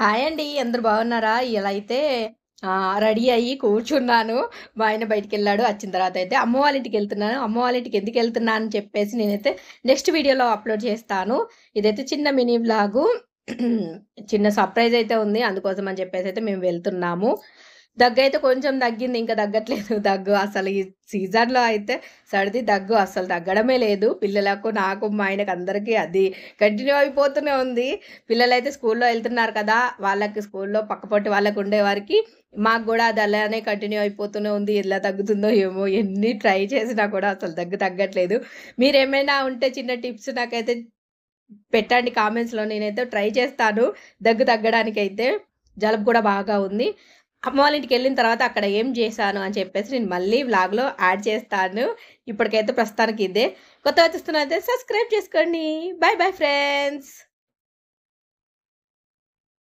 hi అండి అందరు బాగున్నారా ఇలా అయితే రెడీ అయ్యి కూర్చున్నాను మా ఆయన బయటికి వెళ్ళాడు వచ్చిన తర్వాత అయితే అమ్మ వాళ్ళ ఇంటికి వెళ్తున్నాను అమ్మ వాళ్ళ ఇంటికి ఎందుకు వెళ్తున్నాను అని చెప్పేసి నేనైతే నెక్స్ట్ వీడియోలో అప్లోడ్ చేస్తాను ఇదైతే చిన్న మినీ బ్లాగు చిన్న సర్ప్రైజ్ అయితే ఉంది అందుకోసం అని చెప్పేసి అయితే మేము వెళ్తున్నాము దగ్గు అయితే కొంచెం తగ్గింది ఇంకా తగ్గట్లేదు దగ్గు అసలు ఈ సీజన్లో అయితే సర్ది దగ్గు అసలు తగ్గడమే లేదు పిల్లలకు నాకు మా ఆయనకు అందరికీ అది కంటిన్యూ అయిపోతూనే ఉంది పిల్లలైతే స్కూల్లో వెళ్తున్నారు కదా వాళ్ళకి స్కూల్లో పక్కపొట్టి వాళ్ళకు ఉండేవారికి మాకు కూడా అది అలానే కంటిన్యూ అయిపోతూనే ఉంది ఎలా తగ్గుతుందో ఏమో ఎన్ని ట్రై చేసినా కూడా అసలు దగ్గు తగ్గట్లేదు మీరేమైనా ఉంటే చిన్న టిప్స్ నాకైతే పెట్టండి కామెంట్స్లో నేనైతే ట్రై చేస్తాను దగ్గు తగ్గడానికైతే జలుబు కూడా బాగా ఉంది అమ్మ వాళ్ళ ఇంటికి వెళ్ళిన తర్వాత అక్కడ ఏం చేశాను అని చెప్పేసి నేను మళ్ళీ వ్లాగ్లో యాడ్ చేస్తాను ఇప్పటికైతే ప్రస్తుతానికి ఇదే కొత్తగా చూస్తున్నైతే సబ్స్క్రైబ్ చేసుకోండి బాయ్ బాయ్ ఫ్రెండ్స్